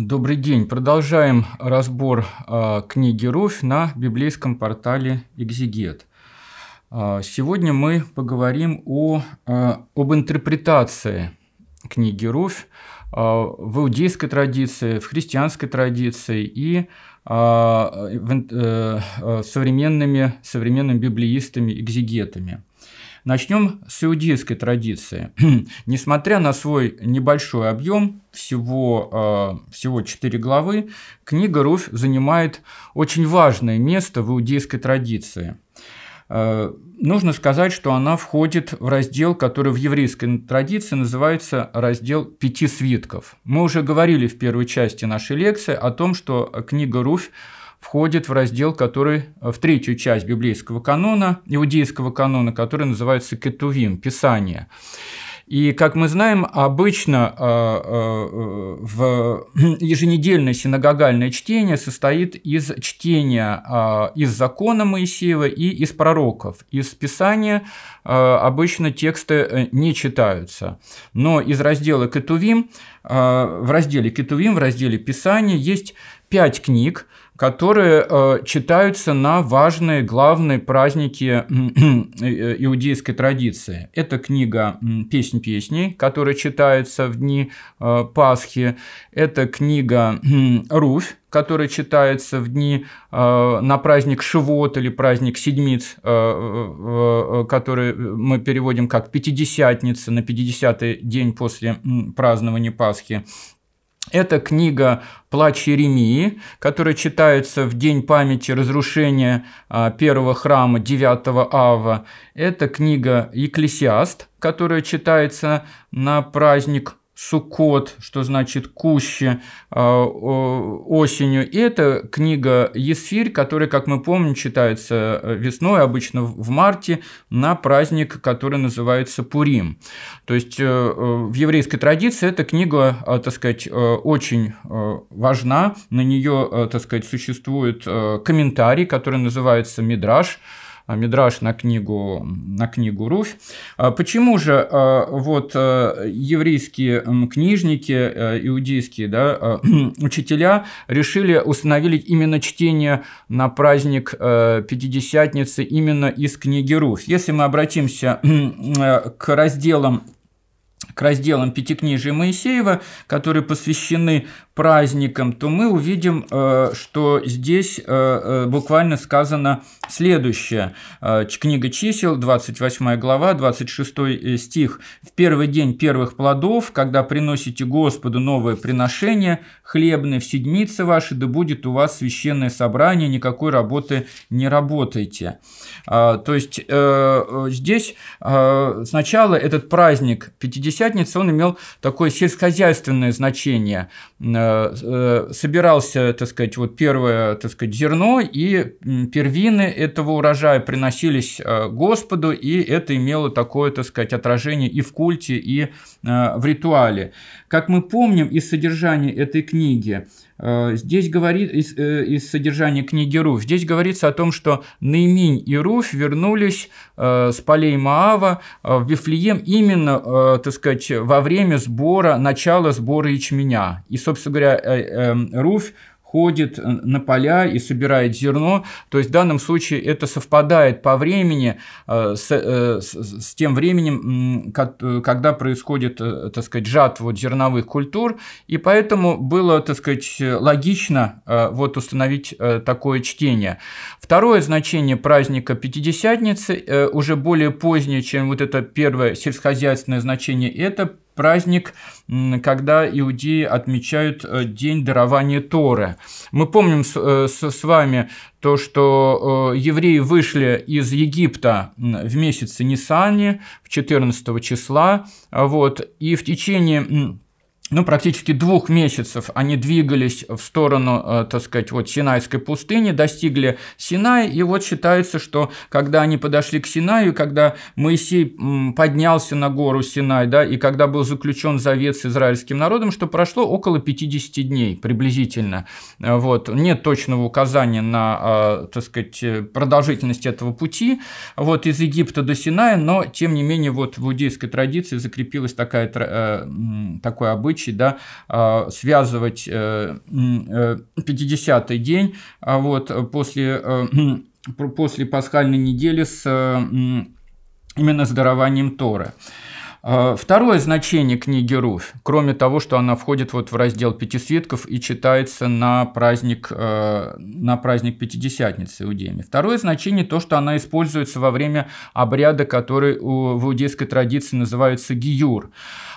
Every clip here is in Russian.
Добрый день. Продолжаем разбор а, книги Руфь на библейском портале «Экзигет». А, сегодня мы поговорим о, а, об интерпретации книги Руфь в иудейской традиции, в христианской традиции и э, э, современными, современными библеистами-экзигетами. Начнем с иудейской традиции. Несмотря на свой небольшой объем, всего, э, всего 4 главы, книга Руфь занимает очень важное место в иудейской традиции. Э, нужно сказать, что она входит в раздел, который в еврейской традиции называется раздел пяти свитков. Мы уже говорили в первой части нашей лекции о том, что книга Руфь входит в раздел, который э, в третью часть библейского канона, иудейского канона, который называется Кетувим, Писание. И, как мы знаем, обычно э, э, в еженедельное синагогальное чтение состоит из чтения из закона Моисеева и из пророков. Из Писания обычно тексты не читаются. Но из раздела Кетувим, в разделе Кетувим, в разделе Писания есть пять книг – которые э, читаются на важные главные праздники э, э, иудейской традиции. Это книга «Песнь песней», которая читается в дни Пасхи. Это книга «Руфь», которая читается в дни на праздник Шивот или праздник Седмиц, который мы переводим как «Пятидесятница» на 50-й день после празднования Пасхи. Это книга «Плач Еремии», которая читается в день памяти разрушения а, первого храма 9 ава. Это книга «Екклесиаст», которая читается на праздник Сукот, что значит кущи а, осенью. И это книга Есфирь, которая, как мы помним, читается э, весной, обычно в марте, на праздник, который называется Пурим. То есть э, э, в еврейской традиции эта книга, так сказать, очень важна. На нее, так сказать, существует комментарий, который называется Мидраш. А, Мидраш на книгу, на книгу Руфь. А почему же а, вот еврейские книжники, иудейские да, учителя решили установить именно чтение на праздник Пятидесятницы именно из книги Руфь? Если мы обратимся к разделам к разделам Пятикнижия Моисеева, которые посвящены праздникам, то мы увидим, э, что здесь э, э, буквально сказано следующее. Книга чисел, 28 глава, 26 стих. «В первый день первых плодов, когда приносите Господу новое приношение, хлебные в седмице ваши, да будет у вас священное собрание, никакой работы не работайте». То есть здесь сначала этот праздник Пятидесятницы, он имел такое сельскохозяйственное значение – Э, э, собирался, так сказать, вот первое, так сказать, зерно, и первины этого урожая приносились э, Господу, и это имело такое, так сказать, отражение и в культе, и в ритуале. Как мы помним из содержания этой книги, Э, здесь говорит из, э, из содержания книги Руф, здесь говорится о том, что Наиминь и Руф вернулись э, с полей Маава э, в Вифлеем именно, э, так сказать, во время сбора, начала сбора ячменя. И, собственно говоря, э, Руф ходит на поля и собирает зерно. То есть в данном случае это совпадает по времени э, э, с, с тем временем, когда происходит, э, так сказать, жатва зерновых культур. И поэтому было, так сказать, логично вот установить такое чтение. Второе значение праздника Пятидесятницы уже более позднее, чем вот это первое сельскохозяйственное значение, это праздник, когда иудеи отмечают э, день дарования Торы. Мы помним с э, вами то, что э, евреи вышли из Египта в месяце Нисане в 14 числа, а вот, и в течение ну, практически двух месяцев они двигались в сторону, э, так сказать, вот Синайской пустыни, достигли Синая, и вот считается, что когда они подошли к Синаю, когда Моисей поднялся на гору Синай, да, и когда был заключен завет с израильским народом, что прошло около 50 дней приблизительно. Э, вот. Нет точного указания на, э, так сказать, продолжительность этого пути вот, из Египта до Синая, но, тем не менее, вот в иудейской традиции закрепилась такая, такой обычай, случае, да, а, связывать 50-й э, э, день а вот, после, э, после пасхальной недели с именно с дарованием Торы. Э, второе значение книги Руфь, кроме того, что она входит вот в раздел пяти свитков и читается на праздник, э, на праздник Пятидесятницы иудеями. Второе значение то, что она используется во время обряда, который в иудейской традиции называется гиюр.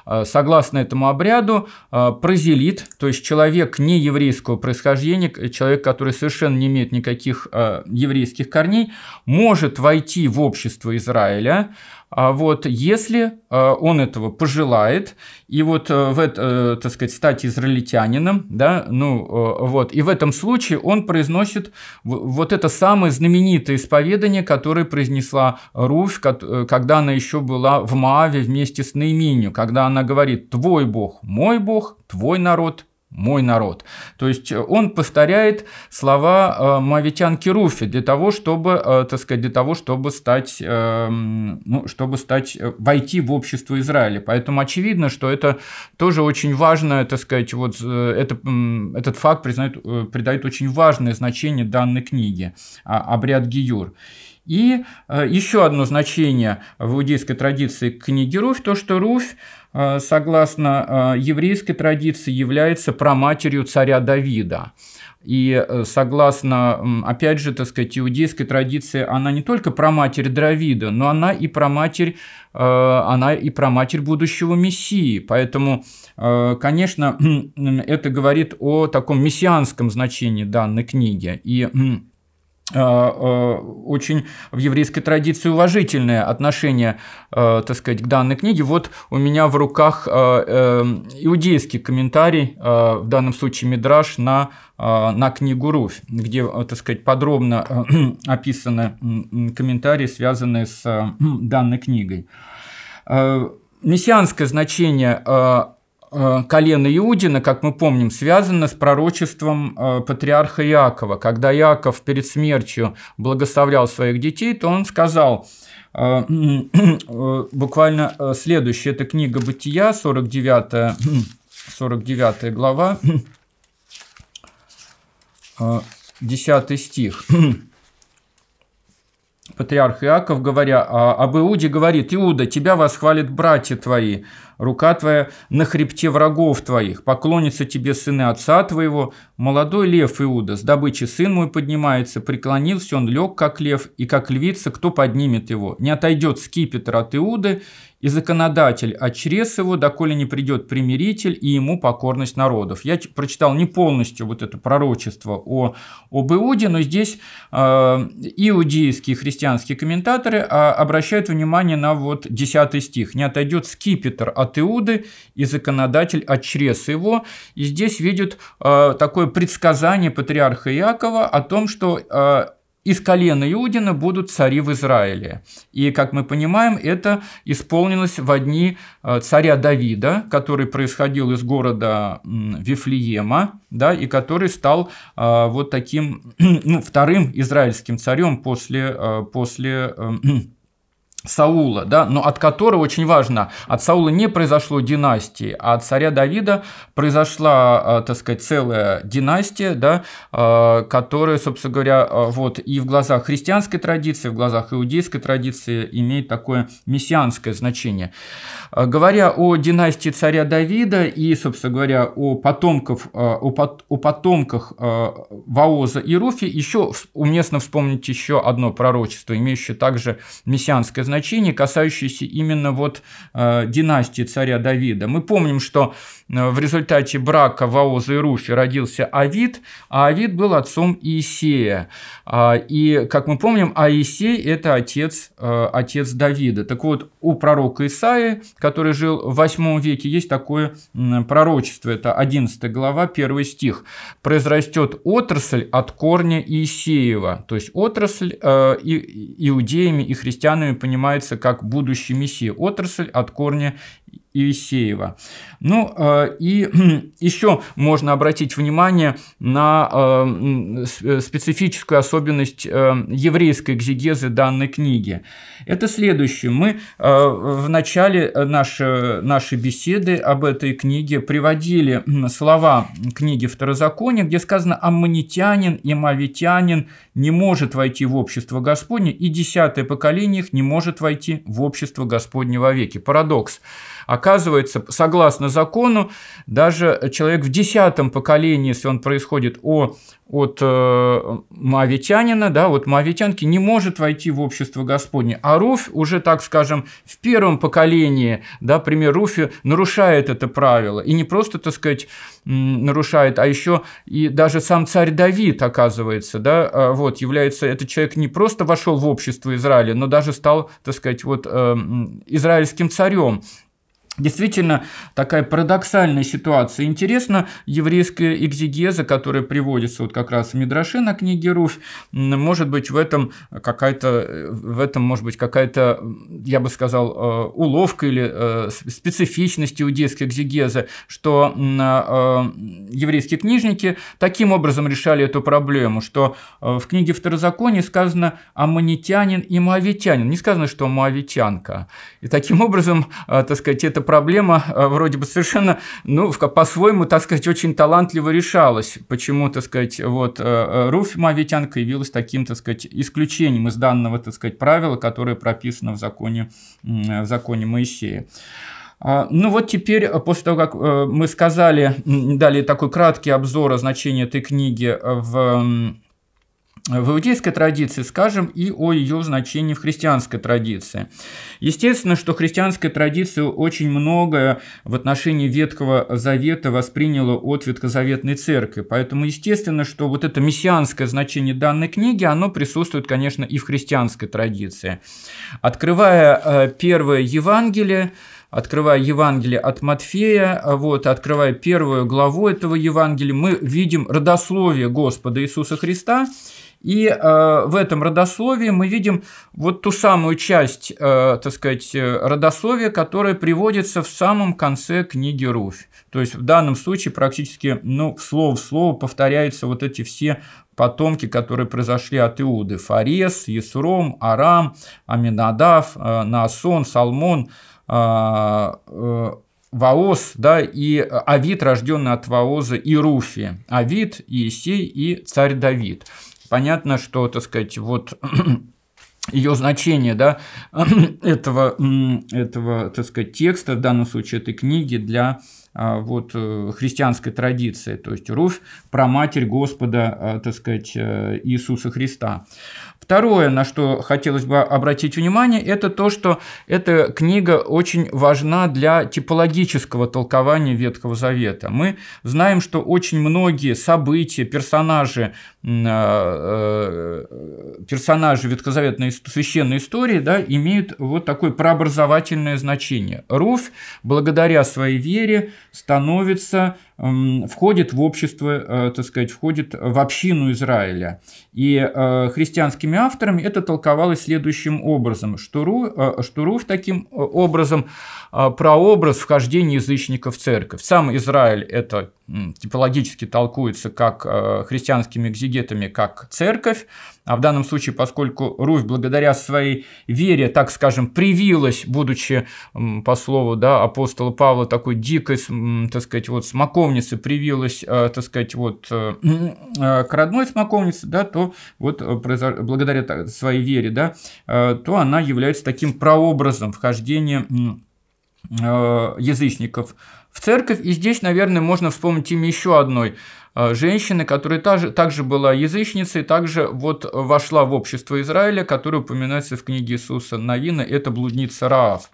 Э, согласно этому обряду, прозелит, то есть человек не еврейского происхождения, человек, который совершенно не имеет никаких еврейских корней, может войти в общество Израиля, а вот, если э, он этого пожелает, и вот э, в это, э, так сказать, стать израильтянином, да, ну вот, и в этом случае он произносит вот это самое знаменитое исповедание, которое произнесла Руфь, когда она еще была в Мааве вместе с Наиминью, когда она говорит «Твой Бог, мой Бог, твой народ, мой народ. То есть э, он повторяет слова э, мавитянки Руфи для того, чтобы, э, так сказать, для того, чтобы стать, ну, чтобы стать, войти в общество Израиля. Поэтому очевидно, что это тоже очень важно, так сказать, вот это, этот факт признает, придает очень важное значение данной книге а, «Обряд Гиюр». И еще одно значение в иудейской традиции книги Руфь, то, что Руфь Э, согласно э, еврейской традиции, является праматерью царя Давида. И э, согласно, опять же, так сказать, иудейской традиции, она не только про праматерь Давида, но она и про праматерь, она и про праматерь будущего Мессии. Поэтому, конечно, это говорит о таком мессианском значении данной книги. И Э, э, очень в еврейской традиции уважительное отношение, э, так сказать, к данной книге. Вот у меня в руках иудейский комментарий, в данном случае Мидраш, на, на книгу Руфь, где, так сказать, подробно описаны комментарии, связанные с данной книгой. Мессианское значение Э, колено Иудина, как мы помним, связано с пророчеством э, патриарха Иакова. Когда Иаков перед смертью благословлял своих детей, то он сказал э, буквально следующее. Это книга Бытия, 49, 49 глава, 10 стих патриарх Иаков, говоря «А, об Иуде, говорит, «Иуда, тебя восхвалят братья твои, рука твоя на хребте врагов твоих, поклонятся тебе сыны отца твоего, молодой лев Иуда, с добычи сын мой поднимается, преклонился он, лег, как лев, и как львица, кто поднимет его, не отойдет скипетр от Иуды, и законодатель очрез а его, доколе не придет примиритель и ему покорность народов. Я прочитал не полностью вот это пророчество о, об Иуде, но здесь э, иудейские христианские комментаторы э, обращают внимание на вот 10 стих. «Не отойдет скипетр от Иуды, и законодатель очрез его». И здесь видят э, такое предсказание патриарха Иакова о том, что э, из колена Иудина будут цари в Израиле. И, как мы понимаем, это исполнилось в одни э, царя Давида, который происходил из города Вифлеема, да, и который стал э, вот таким ну, вторым израильским царем после, э, после Саула, да, но от которого, очень важно, от Саула не произошло династии, а от царя Давида произошла, а, так сказать, целая династия, да, а, которая, собственно говоря, а, вот и в глазах христианской традиции, в глазах иудейской традиции имеет такое мессианское значение. Говоря о династии царя Давида и, собственно говоря, о, потомков, о, потомках Ваоза и Руфи, еще уместно вспомнить еще одно пророчество, имеющее также мессианское значение, значение, касающееся именно вот э, династии царя Давида. Мы помним, что э, в результате брака Ваоза и Руфи родился Авид, а Авид был отцом Иисея. А, и, как мы помним, Аисей – это отец, э, отец Давида. Так вот, у пророка Исаи, который жил в 8 веке, есть такое пророчество, это 11 глава, 1 стих. «Произрастет отрасль от корня Иисеева». То есть отрасль иудеями и христианами понимают понимается как будущий мессия отрасль от корня Иисеева. Ну э, и еще можно обратить внимание на э, э, специфическую особенность еврейской экзегезы данной книги. Это следующее. Мы в начале нашей, нашей беседы об этой книге приводили слова книги Второзакония, где сказано «Аммонитянин и мавитянин не может войти в общество Господне, и десятое поколение их не может войти в общество Господне вовеки». Парадокс. Оказывается, оказывается, согласно закону, даже человек в десятом поколении, если он происходит о, от э, мавитянина, да, вот мавитянки, не может войти в общество Господне. А Руфь уже, так скажем, в первом поколении, да, пример Руфи, нарушает это правило. И не просто, так сказать, нарушает, а еще и даже сам царь Давид, оказывается, да, э, вот, является, этот человек не просто вошел в общество Израиля, но даже стал, так сказать, вот, э, израильским царем. Действительно, такая парадоксальная ситуация. Интересно, еврейская экзигеза, которая приводится вот как раз в Мидраше на книге Руфь, может быть, в этом какая-то, э, в этом, может быть, какая-то, я бы сказал, э, уловка или э, специфичность иудейской экзигезы, что еврейские книжники таким образом решали эту проблему, что в книге Второзакония сказано «аммонитянин и моавитянин», не сказано, что «моавитянка». И таким образом, так сказать, это проблема э, вроде бы совершенно, ну, по-своему, так сказать, очень талантливо решалась. Почему, так сказать, вот э, э, Руфь Мавитянка явилась таким, так сказать, исключением из данного, так сказать, правила, которое прописано в законе, в законе Моисея. А, ну вот теперь, после того, как мы сказали, дали такой краткий обзор о значении этой книги в в иудейской традиции, скажем и о ее значении в христианской традиции. Естественно, что христианская традиция очень многое в отношении Ветхого Завета восприняла от Ветхозаветной Церкви, поэтому естественно, что вот это мессианское значение данной книги, оно присутствует, конечно, и в христианской традиции. Открывая э, первое Евангелие, открывая Евангелие от Матфея, вот, открывая первую главу этого Евангелия, мы видим родословие Господа Иисуса Христа – и э, в этом родословии мы видим вот ту самую часть, э, так сказать, э, родословия, которая приводится в самом конце книги Руфь. То есть в данном случае практически ну, слово в слово повторяются вот эти все потомки, которые произошли от Иуды. Фарес, Есуром, Арам, Аминадав, э, Насон, Салмон, э, э, Ваос, да, и э, Авид, рожденный от Ваоза, и Руфи, Авид, Иисей и царь Давид. Понятно, что, так сказать, вот ее значение да, этого, этого так сказать, текста, в данном случае этой книги, для а, вот, э, христианской традиции, то есть русь про Матерь Господа э, так сказать, э, Иисуса Христа. Второе, на что хотелось бы обратить внимание, это то, что эта книга очень важна для типологического толкования Ветхого Завета. Мы знаем, что очень многие события, персонажи, э, э, персонажи ветхозаветной священной истории да, имеют вот такое прообразовательное значение. Руф, благодаря своей вере, становится входит в общество, э, так сказать, входит в общину Израиля. И э, христианскими авторами это толковалось следующим образом, что, Ру, э, что Руфь таким образом прообраз вхождения язычников в церковь. Сам Израиль это типологически толкуется как христианскими экзегетами, как церковь, а в данном случае, поскольку Русь благодаря своей вере, так скажем, привилась, будучи, по слову да, апостола Павла, такой дикой, так сказать, вот смоковницы, привилась, э, так сказать, вот э, э, к родной смоковнице, да, то вот благодаря своей вере, да, то она является таким прообразом вхождения язычников в церковь. И здесь, наверное, можно вспомнить имя еще одной Э, женщины, которая также, также была язычницей, также вот э, вошла в общество Израиля, которое упоминается в книге Иисуса Навина, это блудница Раав.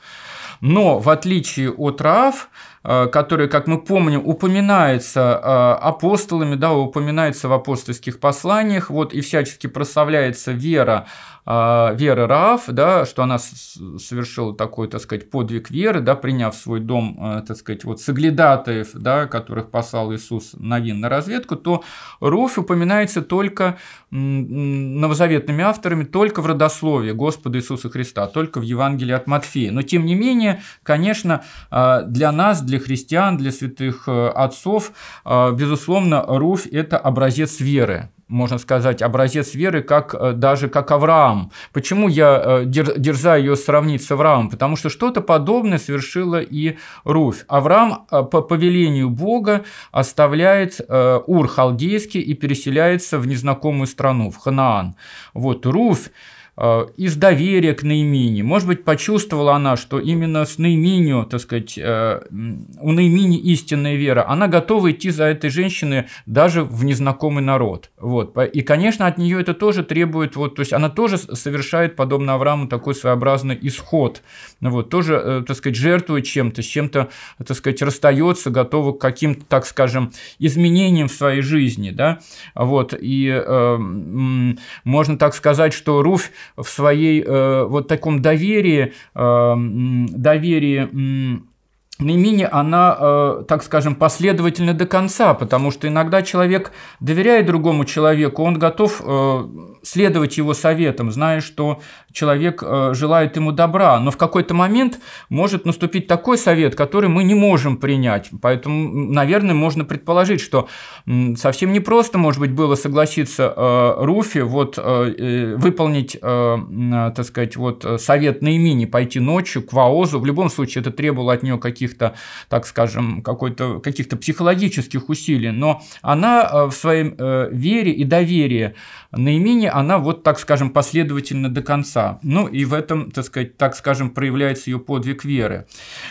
Но в отличие от Раав, э, которая, как мы помним, упоминается апостолами, да, упоминается в апостольских посланиях, вот и всячески прославляется вера а, веры Раф, да, что она совершила такой, так сказать, подвиг веры, да, приняв свой дом, э, так сказать, вот соглядатаев, да, которых послал Иисус Новин на разведку, то Руфь упоминается только новозаветными авторами, только в родословии Господа Иисуса Христа, только в Евангелии от Матфея. Но, тем не менее, конечно, а, для нас, для христиан, для святых э, отцов, а, безусловно, Руфь – это образец веры, можно сказать, образец веры, как, э, даже как Авраам. Почему я э, дерзаю ее сравнить с Авраамом? Потому что что-то подобное совершила и Руфь. Авраам э, по повелению Бога оставляет Ур халдейский и переселяется в незнакомую страну, в Ханаан. Вот Руфь Э, из доверия к Наимине. Может быть, почувствовала она, что именно с Наиминью, так сказать, э, у Наимини истинная вера. Она готова идти за этой женщиной даже в незнакомый народ. Вот. И, конечно, от нее это тоже требует, вот, то есть она тоже совершает, подобно Аврааму, такой своеобразный исход. Вот. Тоже, э, так сказать, жертвует чем-то, с чем-то, так сказать, расстается, готова к каким-то, так скажем, изменениям в своей жизни. Да? Вот. И э, можно так сказать, что Руфь в своей э, вот таком доверии, э, доверии Мимини, она, э, так скажем, последовательна до конца, потому что иногда человек, доверяет другому человеку, он готов э, следовать его советам, зная, что человек э, желает ему добра. Но в какой-то момент может наступить такой совет, который мы не можем принять. Поэтому, наверное, можно предположить, что э, совсем непросто, может быть, было согласиться э, Руфи вот, э, э выполнить, э, э, так сказать, вот, э, совет на имени, пойти ночью к Ваозу. В любом случае, это требовало от нее какие каких-то, так скажем, какой-то, каких-то психологических усилий, но она э, в своем э, вере и доверии наименее, она вот, так скажем, последовательно до конца. Ну и в этом, так сказать, так скажем, проявляется ее подвиг веры.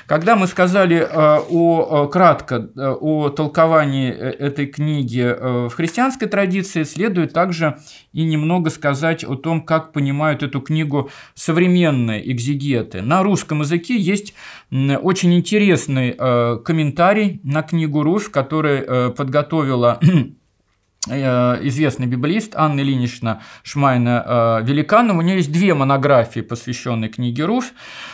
Когда мы сказали э, о, кратко о толковании этой книги в христианской традиции, следует также и немного сказать о том, как понимают эту книгу современные экзегеты. На русском языке есть очень интересный э, комментарий на книгу Руш, который э, подготовила Э, известный библиист Анна Ильинична Шмайна э, Великанова. У нее есть две монографии, посвященные книге Руф,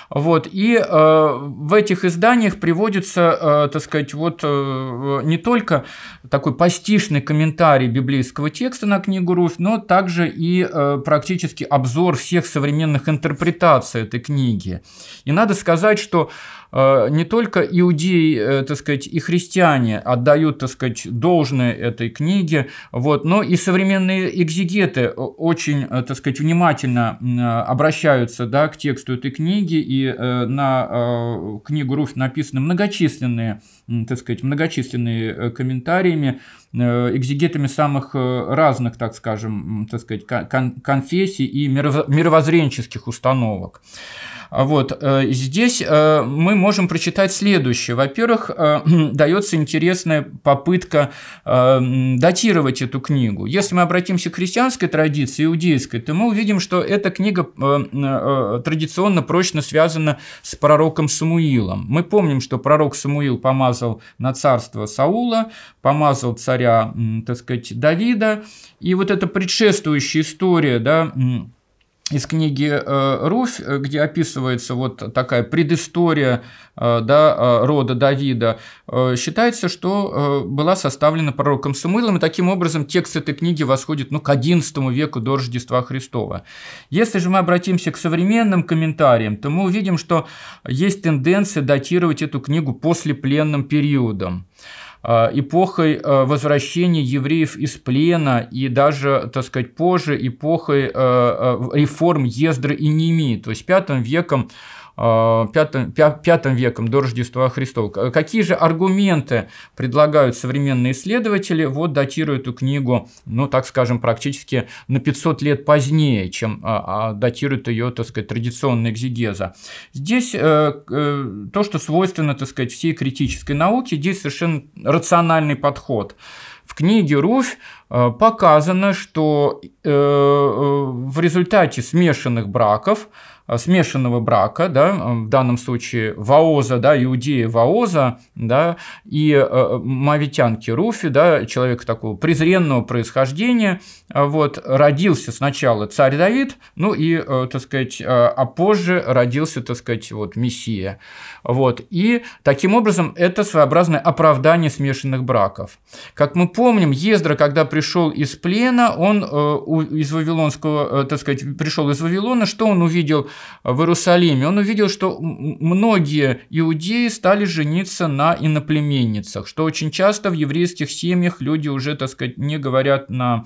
Вот, и э, в этих изданиях приводится, так сказать, вот не только такой постишный комментарий библейского текста на книгу Руф, но также и практически обзор всех современных интерпретаций этой книги. И надо сказать, что Э, не только иудеи, э, так сказать, и христиане отдают, так сказать, должное этой книге, вот, но и современные экзегеты э, очень, так сказать, внимательно обращаются да, к тексту этой книги, и на книгу Руфь написаны многочисленные, так сказать, многочисленные комментариями Э, экзегетами самых э, разных, так скажем, так сказать, кон конфессий и мировоззренческих установок. Вот э, здесь мы можем прочитать следующее. Во-первых, дается интересная попытка датировать эту книгу. Если мы обратимся к христианской традиции, иудейской, то мы увидим, что эта книга традиционно прочно связана с пророком Самуилом. Мы помним, что пророк Самуил помазал на царство Саула, помазал царя царя, так сказать, Давида. И вот эта предшествующая история, да, из книги э, «Руфь», э, где описывается вот такая предыстория э, да, рода Давида, считается, что была составлена пророком Самуилом, и таким образом текст этой книги восходит ну, к XI веку до Рождества Христова. Если же мы обратимся к современным комментариям, то мы увидим, что есть тенденция датировать эту книгу после пленным периодом. Э, эпохой э, возвращения евреев из плена и даже, так сказать, позже эпохой э, реформ Ездры и Неми. То есть пятым веком Э, пятым, веком до Рождества Христова. Какие же аргументы предлагают современные исследователи? Вот датируют эту книгу, ну, так скажем, практически на 500 лет позднее, чем а, а датирует ее, так сказать, традиционная экзигеза. Здесь э, э, то, что свойственно, так сказать, всей критической науке, здесь совершенно рациональный подход. В книге «Руфь» показано, что в результате смешанных браков – Э, смешанного брака, да, э, в данном случае Ваоза, да, иудея Ваоза, да, и э, мавитянки Руфи, да, человека такого презренного происхождения, вот, родился сначала царь Давид, ну и, так сказать, а позже родился, так сказать, вот, Мессия, вот, и таким образом это своеобразное оправдание смешанных браков. Как мы помним, Ездра, когда пришел из плена, он из Вавилонского, так сказать, пришел из Вавилона, что он увидел – в Иерусалиме, он увидел, что многие иудеи стали жениться на иноплеменницах, что очень часто в еврейских семьях люди уже, так сказать, не говорят на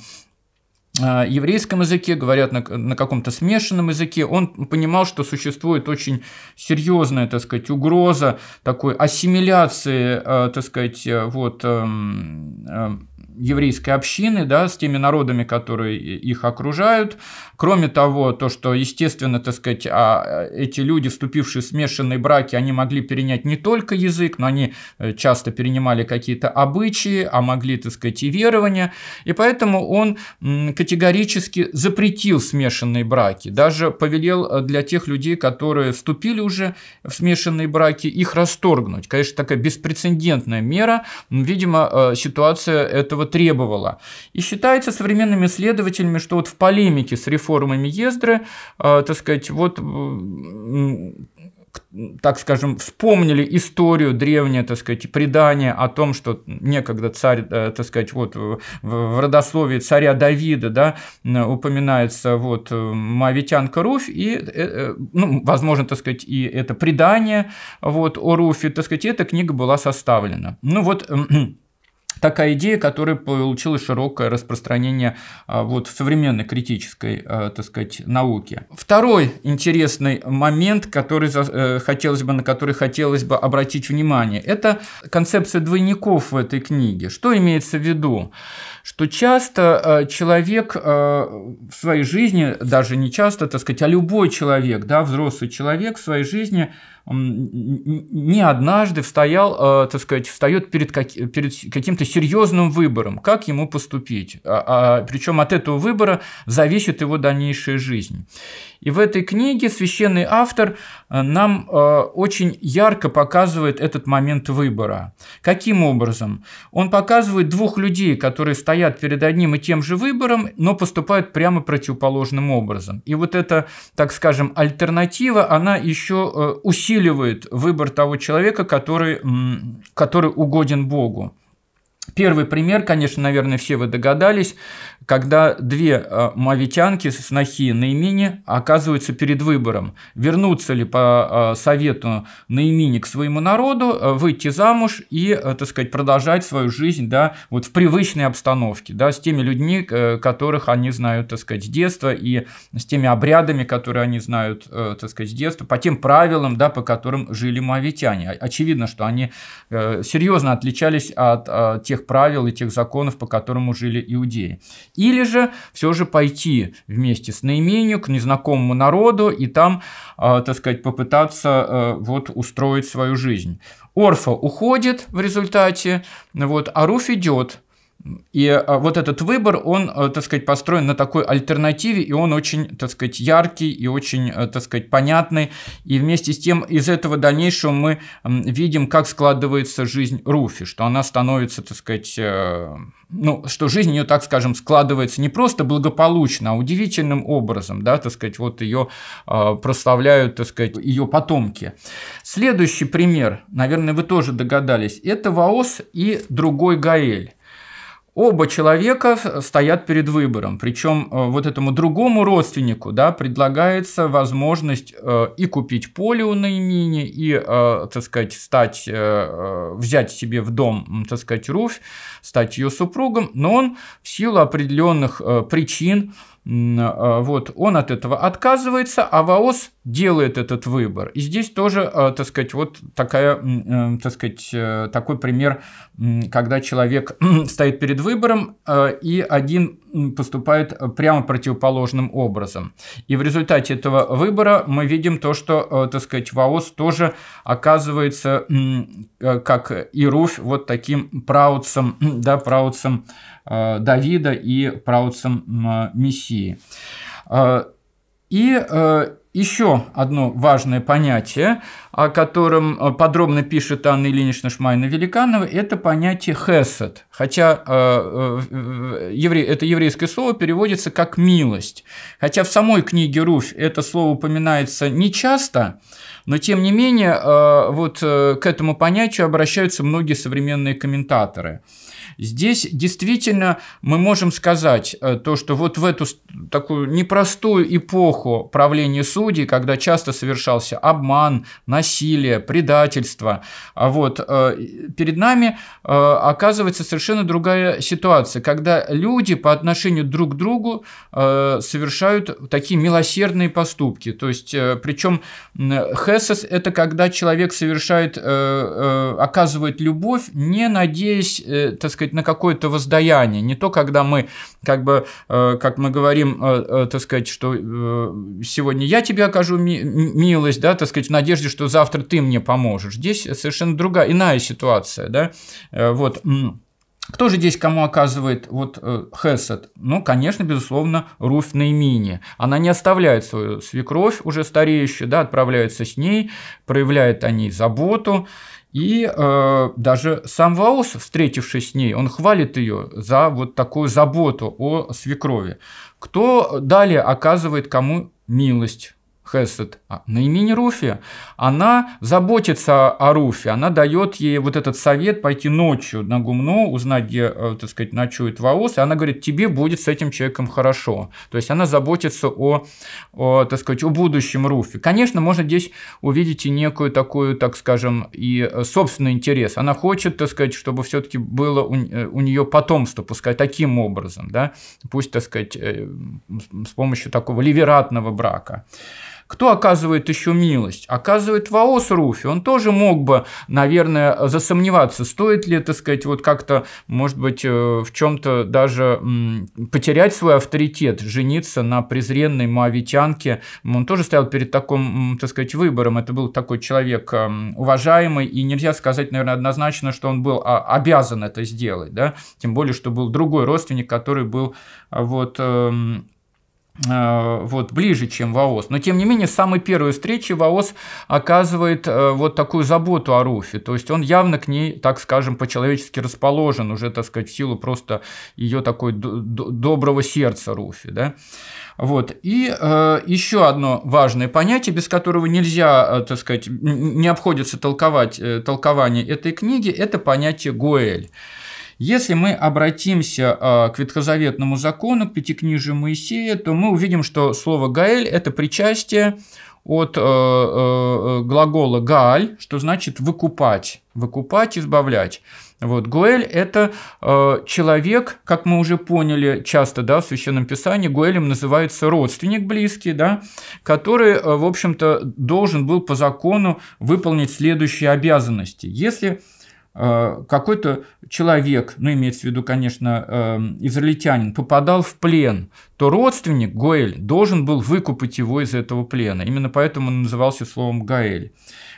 а, еврейском языке, говорят на, на каком-то смешанном языке, он понимал, что существует очень серьезная, так сказать, угроза такой ассимиляции, а, так сказать, вот эм, эм, еврейской общины, да, с теми народами, которые их окружают, Кроме того, то, что, естественно, так сказать, а, эти люди, вступившие в смешанные браки, они могли перенять не только язык, но они э, часто перенимали какие-то обычаи, а могли, так сказать, и верования. И поэтому он категорически запретил смешанные браки. Даже повелел э, для тех людей, которые вступили уже в смешанные браки, их расторгнуть. Конечно, такая беспрецедентная мера. Видимо, э, ситуация этого требовала. И считается современными исследователями, что вот в полемике с реформой формами Ездры, а, так сказать, вот так скажем, вспомнили историю древнее, так сказать, предание о том, что некогда царь, э, так сказать, вот в родословии царя Давида, да, упоминается вот Моавитянка Руфь, и, э, э, ну, возможно, так сказать, и это предание вот о Руфе, так сказать, эта книга была составлена. Ну вот такая идея, которая получила широкое распространение а, вот, в современной критической, а, так сказать, науке. Второй интересный момент, который э, хотелось бы, на который хотелось бы обратить внимание, это концепция двойников в этой книге. Что имеется в виду? Что часто э, человек э, в своей жизни, даже не часто, так сказать, а любой человек, да, взрослый человек в своей жизни не однажды встоял, э, так сказать, встает перед, как, перед каким-то серьезным выбором, как ему поступить. А, а, причем от этого выбора зависит его дальнейшая жизнь. И в этой книге священный автор э, нам э, очень ярко показывает этот момент выбора. Каким образом? Он показывает двух людей, которые стоят перед одним и тем же выбором, но поступают прямо противоположным образом. И вот эта, так скажем, альтернатива, она еще усиливается усиливает выбор того человека, который, который угоден Богу. Первый пример, конечно, наверное, все вы догадались, когда две э, мавитянки, снохи Наимини, оказываются перед выбором, вернуться ли по э, совету Наимини к своему народу, э, выйти замуж и, так сказать, продолжать свою жизнь да, вот в привычной обстановке, да, с теми людьми, которых они знают, так сказать, с детства, и с теми обрядами, которые они знают, так сказать, с детства, по тем правилам, да, по которым жили мавитяне. Очевидно, что они серьезно отличались от тех тех правил и тех законов, по которым жили иудеи. Или же все же пойти вместе с наимению к незнакомому народу и там, а, так сказать, попытаться а, вот устроить свою жизнь. Орфа уходит в результате, вот, а Руф идет – и э, вот этот выбор, он, э, так сказать, построен на такой альтернативе, и он очень, так сказать, яркий и очень, э, так сказать, понятный. И вместе с тем из этого дальнейшего мы видим, как складывается жизнь Руфи, что она становится, так сказать, ну, что жизнь ее, так скажем, складывается не просто благополучно, а удивительным образом, да, так сказать, вот ее прославляют, так сказать, ее потомки. Следующий пример, наверное, вы тоже догадались, это Ваос и другой Гаэль. Оба человека стоят перед выбором, причем э, вот этому другому родственнику да, предлагается возможность э, и купить поле у наимене, и, э, так сказать, стать, взять себе в дом, так сказать, Руфь, стать ее супругом, но он в силу определенных причин, а, вот, он от этого отказывается, а ВАОС делает этот выбор. И здесь тоже, а, так сказать, вот такая, э, так сказать, э, такой пример, когда человек стоит перед выбором, э, и один поступает прямо противоположным образом. И в результате этого выбора мы видим то, что, так сказать, ВАОС тоже оказывается, как и Руфь, вот таким праутцем, да, праутцем Э, Давида и правоцем Мессии. Э, и э, еще одно важное понятие, о котором подробно пишет Анна Ильинична Шмайна-Великанова, это понятие «хесед». Хотя евре, это еврейское слово переводится как «милость». Хотя в самой книге Руф это слово упоминается нечасто, но тем не менее вот к этому понятию обращаются многие современные комментаторы – Здесь действительно мы можем сказать э, то, что вот в эту такую непростую эпоху правления судей, когда часто совершался обман, насилие, предательство, а вот, э, перед нами э, оказывается совершенно другая ситуация, когда люди по отношению друг к другу совершают такие милосердные поступки. То есть, причем хесес – это когда человек совершает, оказывает любовь, не надеясь, так так сказать, на какое-то воздаяние. Не то, когда мы, как бы, э, как мы говорим, э, э, так сказать, что сегодня я тебе окажу милость, да, так сказать, в надежде, что завтра ты мне поможешь. Здесь совершенно другая, иная ситуация, да, вот. Кто же здесь кому оказывает вот хесед? Ну, конечно, безусловно, Руфь Наимини. Она не оставляет свою свекровь, уже стареющую, да, отправляется с ней, проявляет о ней заботу. И э, даже сам Ваус, встретившись с ней, он хвалит ее за вот такую заботу о свекрови. Кто далее оказывает кому милость? Хесед, а, имени Руфи, она заботится о Руфи, она дает ей вот этот совет пойти ночью на гумно, узнать, где, э, так сказать, ночует Ваос, и она говорит, тебе будет с этим человеком хорошо. То есть она заботится о, о так сказать, о будущем Руфи. Конечно, можно здесь увидеть и некую такую, так скажем, и э, собственный интерес. Она хочет, так сказать, чтобы все-таки было у, э, у нее потомство, пускай таким образом, да, пусть, так сказать, с помощью такого ливератного брака. Кто оказывает еще милость? Оказывает Ваос Руфи. Он тоже мог бы, наверное, засомневаться, стоит ли, так сказать, вот как-то, может быть, э, в чем-то даже потерять свой авторитет, жениться на презренной моавитянке. Он тоже стоял перед таким, так сказать, выбором. Это был такой человек эм, уважаемый, и нельзя сказать, наверное, однозначно, что он был а, обязан это сделать, да? Тем более, что был другой родственник, который был э, вот эм, Э, вот, ближе, чем Ваос. Но, тем не менее, с самой первой встречи Ваос оказывает э, вот такую заботу о Руфе. То есть он явно к ней, так скажем, по-человечески расположен уже, так сказать, в силу просто ее такой доброго сердца Руфи. Да? Вот. И э, еще одно важное понятие, без которого нельзя, э, так сказать, не обходится толковать, толкование этой книги, это понятие Гоэль. Если мы обратимся а, к Ветхозаветному закону, к Пятикнижию Моисея, то мы увидим, что слово «гаэль» – это причастие от э, э, э, глагола «гааль», что значит «выкупать», «выкупать», «избавлять». Вот, Гуэль – это э, человек, как мы уже поняли часто да, в Священном Писании, Гуэлем называется родственник близкий, да, который, э, в общем-то, должен был по закону выполнить следующие обязанности. Если Э, какой-то человек, ну имеется в виду, конечно, э, израильтянин, попадал в плен, то родственник Гоэль должен был выкупать его из этого плена. Именно поэтому он назывался словом Гаэль.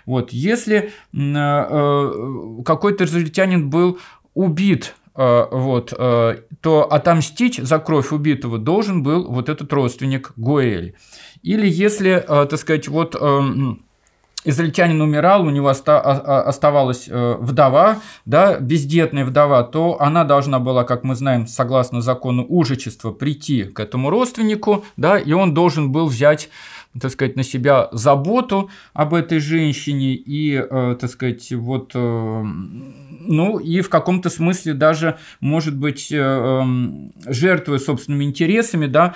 Вот. Если э, какой-то израильтянин был убит вот, то отомстить за кровь убитого должен был вот этот родственник Гоэль. Или если, так сказать, вот эм, израильтянин умирал, у него оставалась э, вдова, да, бездетная вдова, то она должна была, как мы знаем, согласно закону ужичества, прийти к этому родственнику, да, и он должен был взять так сказать, на себя заботу об этой женщине и, э, так сказать, вот, э, ну и в каком-то смысле даже, может быть, э, эм, жертвуя собственными интересами, да,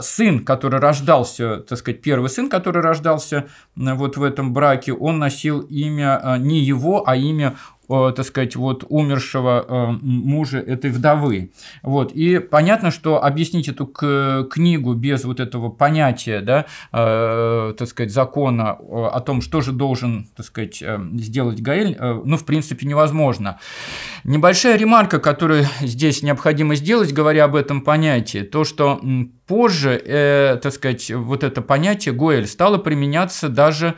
сын, который рождался, так сказать, первый сын, который рождался вот в этом браке, он носил имя не его, а имя Э, так сказать, вот умершего э, мужа этой вдовы. Вот. И понятно, что объяснить эту книгу без вот этого понятия, да, э, так сказать, закона о том, что же должен, так сказать, сделать Гаэль, ну, в принципе, невозможно. Небольшая ремарка, которую здесь необходимо сделать, говоря об этом понятии, то, что позже, э, так сказать, вот это понятие Гоэль стало применяться даже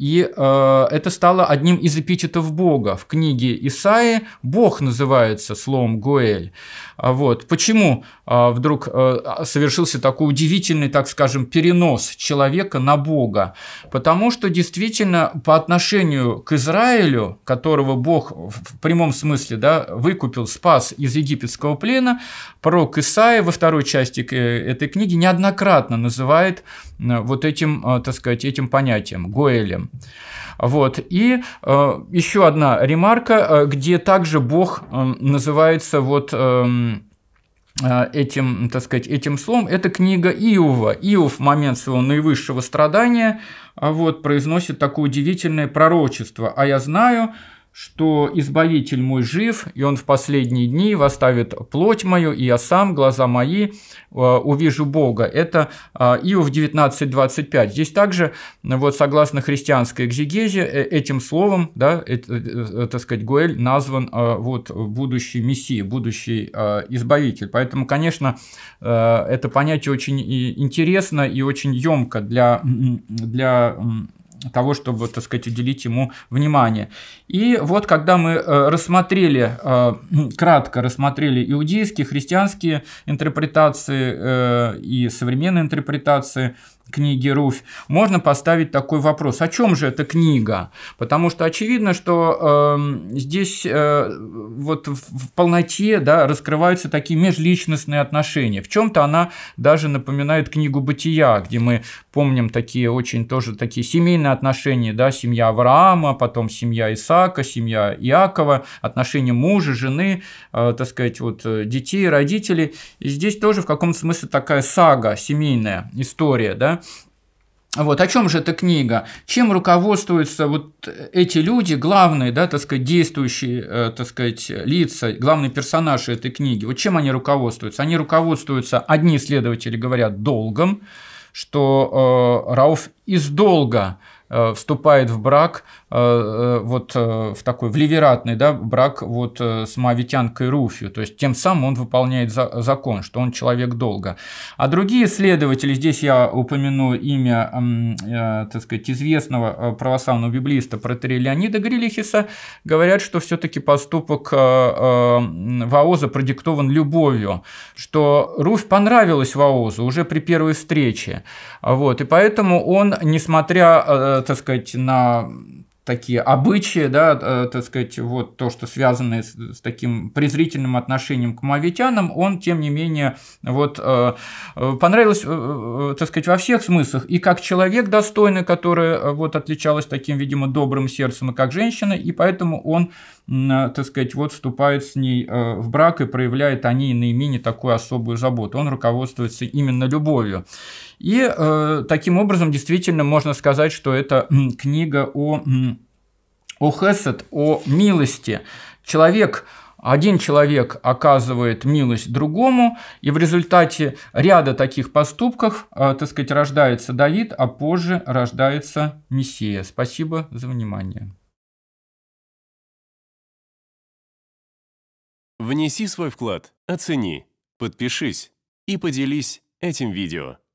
и э, это стало одним из эпитетов Бога. В книге Исаи Бог называется словом Гоэль. А вот. Почему э, вдруг э, совершился такой удивительный, так скажем, перенос человека на Бога? Потому что действительно по отношению к Израилю, которого Бог в прямом смысле да, выкупил, спас из египетского плена, пророк Исаи во второй части э, этой книги неоднократно называет Э, вот этим, э, так сказать, этим понятием, Гоэлем. Вот. И э, еще одна ремарка, где также Бог называется вот этим, так сказать, этим словом, это книга Иова. Иов в момент своего наивысшего страдания вот, произносит такое удивительное пророчество. «А я знаю, что Избавитель мой жив, и он в последние дни восставит плоть мою, и я сам, глаза мои, э, увижу Бога. Это э, Иов 19.25. Здесь также, вот согласно христианской экзегезе, э, этим словом, да, это, так сказать, Гуэль назван вот, будущий Мессия, будущий Избавитель. Поэтому, конечно, это понятие очень интересно и очень емко для, для того, чтобы, так сказать, уделить ему внимание. И вот когда мы э, рассмотрели, э, кратко рассмотрели иудейские, христианские интерпретации э, и современные интерпретации книги «Руфь», можно поставить такой вопрос, о чем же эта книга? Потому что очевидно, что э, здесь э, вот в полноте да, раскрываются такие межличностные отношения. В чем-то она даже напоминает книгу «Бытия», где мы помним такие очень тоже такие семейные отношения, да, семья Авраама, потом семья Исаака, семья Иакова, отношения мужа, жены, э, так сказать, вот э, детей, родителей. И здесь тоже в каком-то смысле такая сага семейная, история, да, вот, о чем же эта книга? Чем руководствуются вот эти люди, главные, да, так сказать, действующие, э, так сказать, лица, главные персонажи этой книги? Вот чем они руководствуются? Они руководствуются, одни исследователи говорят, долгом, что э, Рауф из долга Э, вступает в брак, э, э, вот в такой, в ливератный да, брак вот с Моавитянкой Руфью. То есть тем самым он выполняет за, закон, что он человек долга. А другие исследователи здесь я упомяну имя, так сказать, известного православного библиста протерея Леонида Грилихиса, говорят, что все-таки поступок Ваоза продиктован любовью, что Руфь понравилась Ваозу уже при первой встрече. Вот, и поэтому он, несмотря Э, так сказать, на такие обычаи, да, э, так сказать, вот то, что связано с, таким презрительным отношением к мавитянам, он, тем не менее, вот э, понравилось, так сказать, во всех смыслах. И как человек достойный, который вот отличалась таким, видимо, добрым сердцем, и как женщина, и поэтому он, так сказать, вот вступает с ней в брак и проявляет о ней наименее такую особую заботу. Он руководствуется именно любовью. И э, таким образом действительно можно сказать, что это книга о, м, о хесед, о милости. Человек, один человек оказывает милость другому, и в результате ряда таких поступков, э, так сказать, рождается Давид, а позже рождается Мессия. Спасибо за внимание. Внеси свой вклад, оцени, подпишись и поделись этим видео.